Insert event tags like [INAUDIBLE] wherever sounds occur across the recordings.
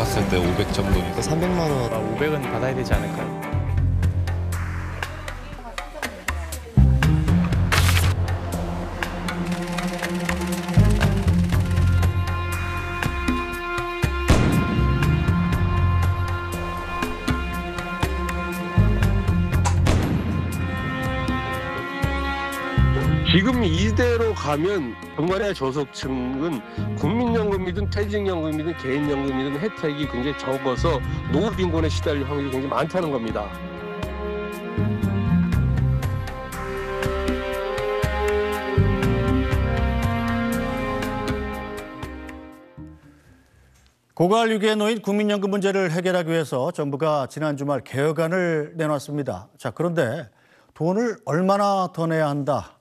봤을 때 500 정도. 300만 원. 500은 받아야 되지 않을까요? 지금 이대로 가면 정말의 저속층은 국민연금이든 퇴직연금이든 개인연금이든 혜택이 굉장히 적어서 노후 빈곤에 시달릴 확률이 굉장히 많다는 겁니다. 고갈 위기에 놓인 국민연금 문제를 해결하기 위해서 정부가 지난 주말 개혁안을 내놨습니다. 자, 그런데 돈을 얼마나 더 내야 한다.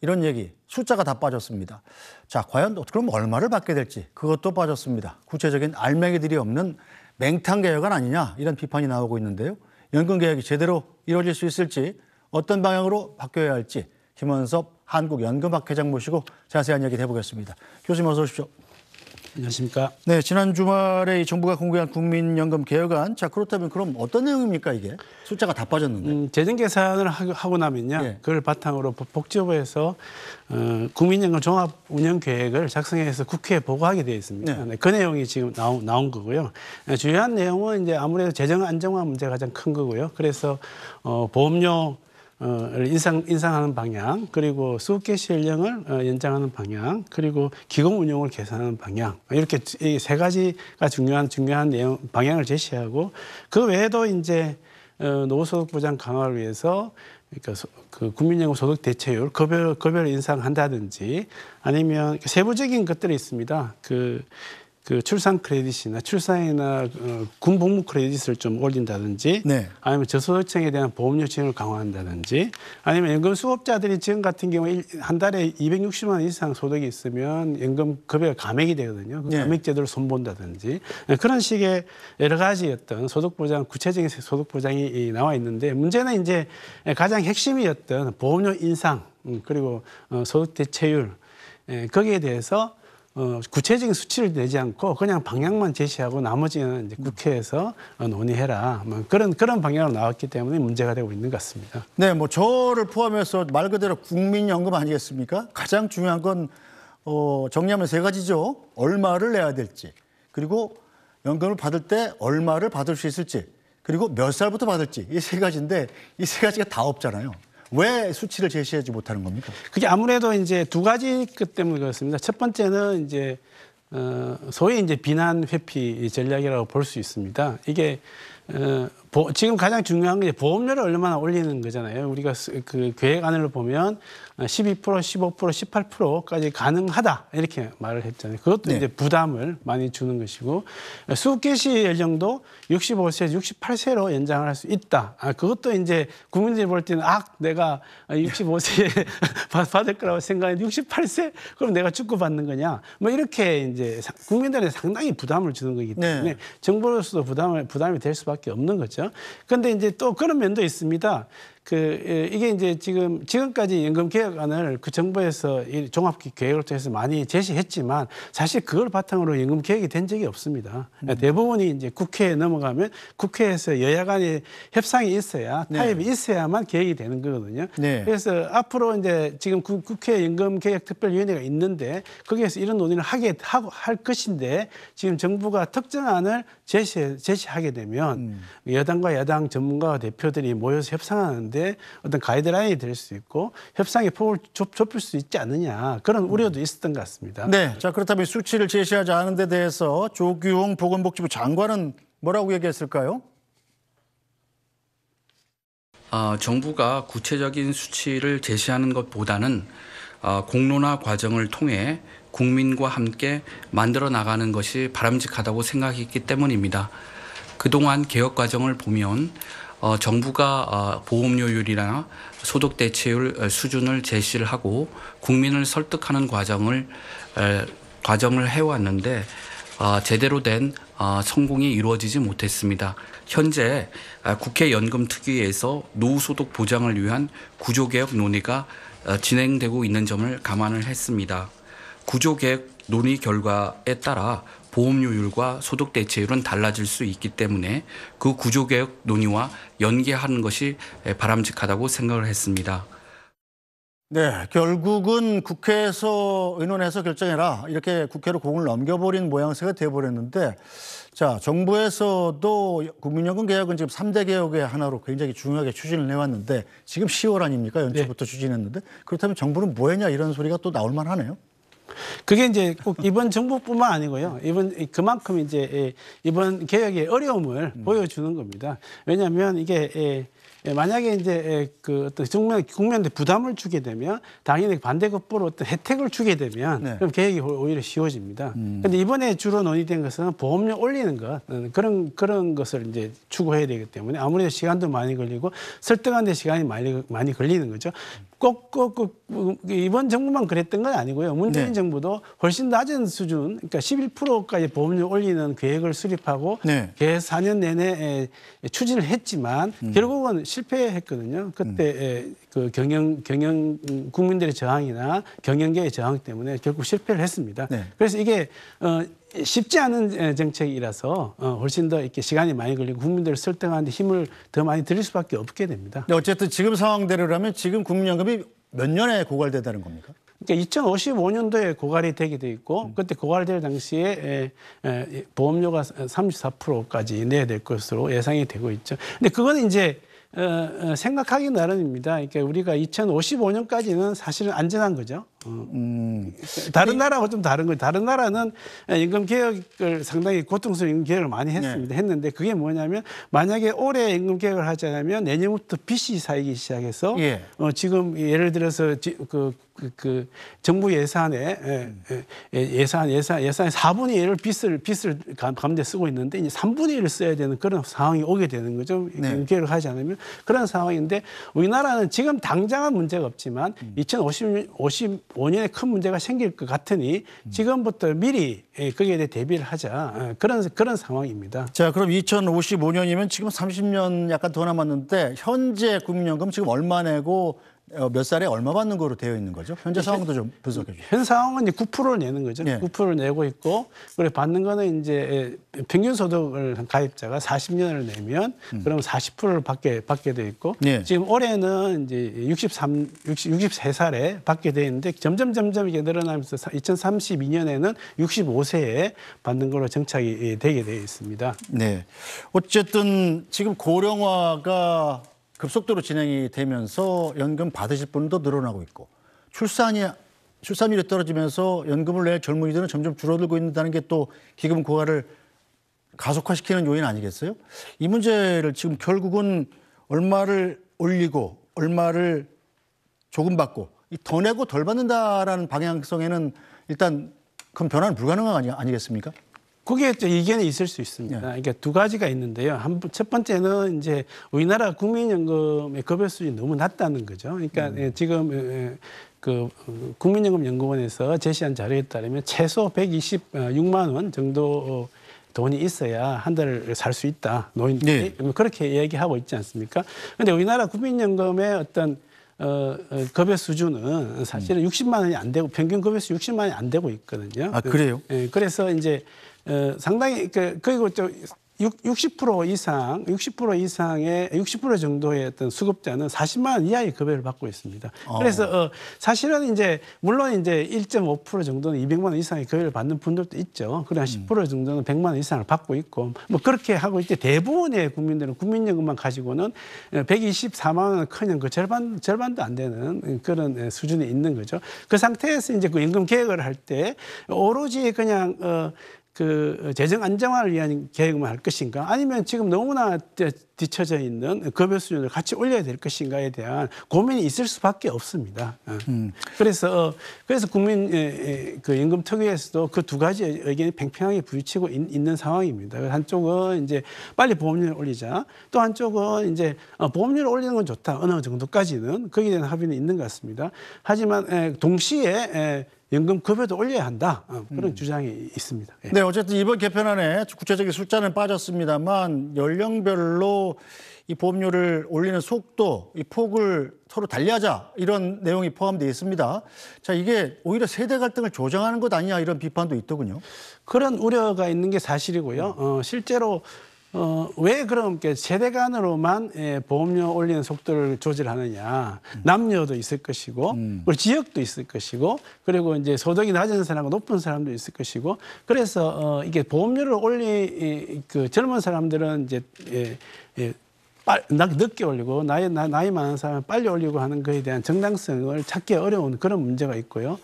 이런 얘기 숫자가 다 빠졌습니다. 자, 과연 그럼 얼마를 받게 될지 그것도 빠졌습니다. 구체적인 알맹이들이 없는 맹탕 개혁안 아니냐 이런 비판이 나오고 있는데요. 연금 개혁이 제대로 이루어질 수 있을지 어떤 방향으로 바뀌어야 할지 김원섭 한국연금학회장 모시고 자세한 얘기 해보겠습니다. 교수님 어서 오십시오. 안녕하십니까. 네, 지난 주말에 정부가 공개한 국민연금 개혁안. 자, 그렇다면 그럼 어떤 내용입니까 이게? 숫자가 다 빠졌는데. 음, 재정 계산을 하고 나면요. 예. 그걸 바탕으로 복지부에서 어, 국민연금 종합 운영 계획을 작성해서 국회에 보고하게 되어 있습니다. 네. 네. 그 내용이 지금 나오, 나온 거고요. 네, 주요한 내용은 이제 아무래도 재정 안정화 문제가 가장 큰 거고요. 그래서 어, 보험료 어 인상, 인상하는 방향, 그리고 수개 시행령을 어, 연장하는 방향, 그리고 기금 운용을 개선하는 방향, 이렇게 이 세 가지가 중요한, 중요한 내용, 방향을 제시하고, 그 외에도 이제, 어, 노후소득 보장 강화를 위해서 그러니까 소, 그 국민연금 소득 대체율 급여 급여를 인상한다든지 아니면 세부적인 것들이 있습니다. 그그 출산 크레딧이나 출산이나 어, 군복무 크레딧을 좀 올린다든지 네. 아니면 저소득층에 대한 보험 료 요청을 강화한다든지 아니면 연금 수급자들이 지금 같은 경우 에한 달에 260만 원 이상 소득이 있으면 연금 급여가 감액이 되거든요. 그 네. 감액 제도를 손본다든지 네, 그런 식의 여러 가지 어떤 소득 보장 구체적인 소득 보장이 나와 있는데 문제는 이제 가장 핵심이었던 보험료 인상 음, 그리고 어, 소득 대체율 예, 거기에 대해서 어, 구체적인 수치를 내지 않고 그냥 방향만 제시하고 나머지는 이제 국회에서 어, 논의해라 뭐 그런 그런 방향으로 나왔기 때문에 문제가 되고 있는 것 같습니다. 네, 뭐 저를 포함해서 말 그대로 국민연금 아니겠습니까? 가장 중요한 건 어, 정리하면 세 가지죠. 얼마를 내야 될지 그리고 연금을 받을 때 얼마를 받을 수 있을지 그리고 몇 살부터 받을지 이 세 가지인데 이 세 가지가 다 없잖아요. 왜 수치를 제시하지 못하는 겁니까? 그게 아무래도 이제 두 가지 것 때문에 그렇습니다. 첫 번째는 이제 어, 소위 이제 비난 회피 전략이라고 볼 수 있습니다. 이게 어, 보, 지금 가장 중요한 게 보험료를 얼마나 올리는 거잖아요. 우리가 그 계획안을 보면 12%, 15%, 18%까지 가능하다 이렇게 말을 했잖아요. 그것도 네. 이제 부담을 많이 주는 것이고 수개시 연령도 65세에서 68세로 연장을 할 수 있다. 아, 그것도 이제 국민들이 볼 때는 아 내가 65세에 [LAUGHS] 받을 거라고 생각했는데 68세 그럼 내가 축고 받는 거냐? 뭐 이렇게 이제 국민들에 게 상당히 부담을 주는 거기 네. 때문에 네. 정부로서도 부담을 부담이 될 수밖에 없는 거죠. 그런데 그렇죠? 이제 또 그런 면도 있습니다. 그 예, 이게 이제 지금 지금까지 연금 개혁안을 그 정부에서 종합 계획을 통해서 많이 제시했지만 사실 그걸 바탕으로 연금 개혁이 된 적이 없습니다. 음. 네, 대부분이 이제 국회에 넘어가면 국회에서 여야 간의 협상이 있어야 네. 타협이 있어야만 계획이 되는 거거든요. 네. 그래서 앞으로 이제 지금 국회 연금 개혁 특별위원회가 있는데 거기에서 이런 논의를 하게 하고 할 것인데 지금 정부가 특정안을 제시 제시하게 되면 음. 여당과 야당 전문가와 대표들이 모여서 협상하는 가운데 어떤 가이드라인이 될 수 있고 협상의 폭을 좁힐 수 있지 않느냐 그런 우려도 있었던 것 같습니다. 네. 자 그렇다면 수치를 제시하지 않은 데 대해서 조규홍 보건복지부 장관은 뭐라고 얘기했을까요? 아, 정부가 구체적인 수치를 제시하는 것보다는 아, 공론화 과정을 통해 국민과 함께 만들어 나가는 것이 바람직하다고 생각했기 때문입니다. 그동안 개혁 과정을 보면 어, 정부가 어, 보험료율이나 소득 대체율 어, 수준을 제시를 하고 국민을 설득하는 과정을 에, 어, 과정을 해왔는데 어, 제대로 된 어, 성공이 이루어지지 못했습니다. 현재 어, 국회 연금 특위에서 노후소득 보장을 위한 구조개혁 논의가 진행되고 있는 점을 감안을 했습니다. 구조개혁 논의 결과에 따라 보험료율과 소득 대체율은 달라질 수 있기 때문에 그 구조 개혁 논의와 연계하는 것이 바람직하다고 생각을 했습니다. 네, 결국은 국회에서 의논해서 결정해라 이렇게 국회로 공을 넘겨버린 모양새가 돼버렸는데, 자 정부에서도 국민연금 개혁은 지금 삼대 개혁의 하나로 굉장히 중요하게 추진을 해왔는데 지금 10월 아닙니까 연초부터 네. 추진했는데 그렇다면 정부는 뭐했냐 이런 소리가 또 나올 만하네요. 그게 이제 꼭 이번 정부뿐만 아니고요. 이번 그만큼 이제 이번 개혁의 어려움을 음. 보여주는 겁니다. 왜냐하면 이게 예, 만약에 이제 예, 그 어떤 정면 국민한테 부담을 주게 되면 당연히 반대급부로 어떤 혜택을 주게 되면 네. 그럼 계획이 오히려 쉬워집니다. 그런데 음. 이번에 주로 논의된 것은 보험료 올리는 것 음, 그런 그런 것을 이제 추구해야 되기 때문에 아무래도 시간도 많이 걸리고 설득하는데 시간이 많이 많이 걸리는 거죠. 꼭꼭 꼭, 꼭, 그 이번 정부만 그랬던 건 아니고요. 문재인 네. 정부도 훨씬 낮은 수준, 그러니까 11%까지 보험료 올리는 계획을 수립하고 네. 계 4년 내내 예, 추진을 했지만 음. 결국은 실패했거든요. 그때 음. 예, 그 경영 경영 국민들의 저항이나 경영계의 저항 때문에 결국 실패를 했습니다. 네. 그래서 이게 어 쉽지 않은 예, 정책이라서 어, 훨씬 더 이렇게 시간이 많이 걸리고 국민들을 설득하는데 힘을 더 많이 들일 수밖에 없게 됩니다. 네, 어쨌든 지금 상황대로라면 지금 국민연금이 몇 년에 고갈되다는 겁니까? 그러니까 2055년도에 고갈이 되게 돼 있고 음. 그때 고갈될 당시에 에, 예, 에, 보험료가 34%까지 내야 될 것으로 예상이 되고 있죠. 근데 그건 이제 어, 어, 생각하기 나름입니다. 그러니까 우리가 2055년까지는 사실은 안전한 거죠. 어. 음. 다른 나라하고 좀 다른 거예요. 다른 나라는 임금 개혁을 상당히 고통스러운 임금 개혁을 많이 했습니다. 네. 했는데 그게 뭐냐면 만약에 올해 임금 개혁을 하자면 내년부터 빚이 쌓이기 시작해서 예. 어, 지금 예를 들어서 지, 그 그, 그 정부 예산에 음. 예산 예산 예산의 4분의 1을 빚을 빚을 감대 쓰고 있는데 이제 3분의 1을 써야 되는 그런 상황이 오게 되는 거죠. 네. 연계를 하지 않으면 그런 상황인데 우리나라는 지금 당장은 문제가 없지만 음. 2055년에 큰 문제가 생길 것 같으니 음. 지금부터 미리 거기에 대해 대비를 하자 그런 그런 상황입니다. 자 그럼 2055년이면 지금 30년 약간 더 남았는데 현재 국민연금 지금 얼마 내고 어, 몇 살에 얼마 받는 거로 되어 있는 거죠? 현재 상황도 좀 분석해 주세요. 현 상황은 이제 9%를 내는 거죠. 예. 9%를 내고 있고 그리고 받는 거는 이제 평균 소득을 가입자가 40년을 내면 음. 그럼 40%를 받게 받게 돼 있고 예. 지금 올해는 이제 63 60, 63살에 받게 돼 있는데 점점 점점 이게 늘어나면서 2032년에는 65세에 받는 걸로 정착이 예, 되게 되어 있습니다. 네. 어쨌든 지금 고령화가 급속도로 진행이 되면서 연금 받으실 분도 늘어나고 있고 출산이 출산율이 떨어지면서 연금을 낼 젊은이들은 점점 줄어들고 있다는 게 또 기금 고갈을 가속화시키는 요인 아니겠어요? 이 문제를 지금 결국은 얼마를 올리고 얼마를 조금 받고 더 내고 덜 받는다라는 방향성에는 일단 그럼 변화는 불가능한 거 아니, 아니겠습니까? 거기에 또 이견이 있을 수 있습니다. 네. 그러니까 두 가지가 있는데요. 한, 첫 번째는 이제 우리나라 국민연금의 급여수준이 너무 낮다는 거죠. 그러니까 음. 예, 지금 예, 그 어, 국민연금연구원에서 제시한 자료에 따르면 최소 126만 원 정도 어, 돈이 있어야 한 달을 살 수 있다. 노인들이 네. 그렇게 얘기하고 있지 않습니까? 근데 우리나라 국민연금의 어떤 어, 어, 급여 수준은 사실은 음. 60만 원이 안 되고 평균 급여수 60만 원이 안 되고 있거든요. 아 그래요? 예, 그래서 이제 어, 상당히 그 그리고 저60% 이상, 60% 이상의 60% 정도의 어떤 수급자는 40만 원 이하의 급여를 받고 있습니다. 어. 그래서 어, 사실은 이제 물론 이제 1.5% 정도는 200만 원 이상의 급여를 받는 분들도 있죠. 그러 한10% 음. 정도는 100만 원 이상을 받고 있고 뭐 그렇게 하고 있지 대부분의 국민들은 국민연금만 가지고는 124만 원커녕 은그 절반 절반도 안 되는 그런 수준에 있는 거죠. 그 상태에서 이제 그 임금 계획을 할 때 오로지 그냥 어, 그 재정 안정화를 위한 계획만 할 것인가 아니면 지금 너무나 뒤처져 있는 급여 수준을 같이 올려야 될 것인가에 대한 고민이 있을 수밖에 없습니다. 어. 음. 그래서 어, 그래서 국민 그 임금 특위에서도 그 두 가지 의견이 팽팽하게 부딪히고 있는 상황입니다. 한쪽은 이제 빨리 보험료를 올리자 또 한쪽은 이제 어, 보험료를 올리는 건 좋다 어느 정도까지는 거기에 대한 합의는 있는 것 같습니다. 하지만 동시에 연금 급여도 올려야 한다 어, 그런 음. 주장이 있습니다. 예. 네, 어쨌든 이번 개편안에 구체적인 숫자는 빠졌습니다만 연령별로 이 보험료를 올리는 속도, 이 폭을 서로 달리하자 이런 내용이 포함되어 있습니다. 자, 이게 오히려 세대 갈등을 조장하는 것 아니냐 이런 비판도 있더군요. 그런 우려가 있는 게 사실이고요. 어, 실제로 어, 왜 그럼 세대 간으로만 예, 보험료 올리는 속도를 조절하느냐. 음. 남녀도 있을 것이고, 음. 우리 뭐 지역도 있을 것이고, 그리고 이제 소득이 낮은 사람과 높은 사람도 있을 것이고, 그래서 어, 이게 보험료를 올리, 그 젊은 사람들은 이제, 예, 예, 빨, 늦게 올리고 나이, 나, 이 많은 사람은 빨리 올리고 하는 것에 대한 정당성을 찾기 어려운 그런 문제가 있고요.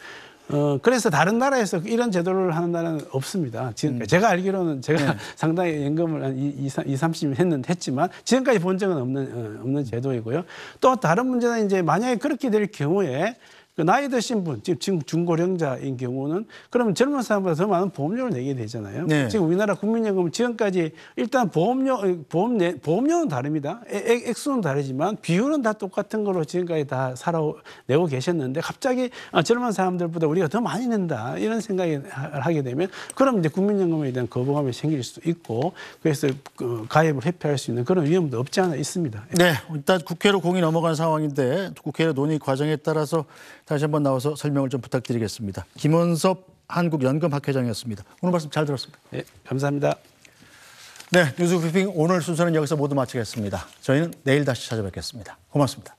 어, 그래서 다른 나라에서 이런 제도를 하는 나라는 없습니다. 지금 음. 제가 알기로는 제가 네. [LAUGHS] 상당히 연금을 한 2, 2 30 했는, 했지만 지금까지 본 적은 없는, 어, 없는 제도이고요. 또 다른 문제는 이제 만약에 그렇게 될 경우에 그 나이 드신 분, 지금 중고령자인 경우는 그러면 젊은 사람보다 더 많은 보험료를 내게 되잖아요. 네. 지금 우리나라 국민연금 은 지금까지 일단 보험료, 어, 보험 내, 보험료는 다릅니다. 액, 액수는 다르지만 비율은 다 똑같은 걸로 지금까지 다 살아내고 계셨는데 갑자기 아, 젊은 사람들보다 우리가 더 많이 낸다 이런 생각을 하게 되면 그럼 이제 국민연금에 대한 거부감이 생길 수도 있고 그래서 그 가입을 회피할 수 있는 그런 위험도 없지 않아 있습니다. 네, 일단 국회로 공이 넘어간 상황인데 국회의 논의 과정에 따라서 다시 한번 나와서 설명을 좀 부탁드리겠습니다. 김원섭 한국연금학회장이었습니다. 오늘 말씀 잘 들었습니다. 네, 감사합니다. 네, 뉴스 브리핑 오늘 순서는 여기서 모두 마치겠습니다. 저희는 내일 다시 찾아뵙겠습니다. 고맙습니다.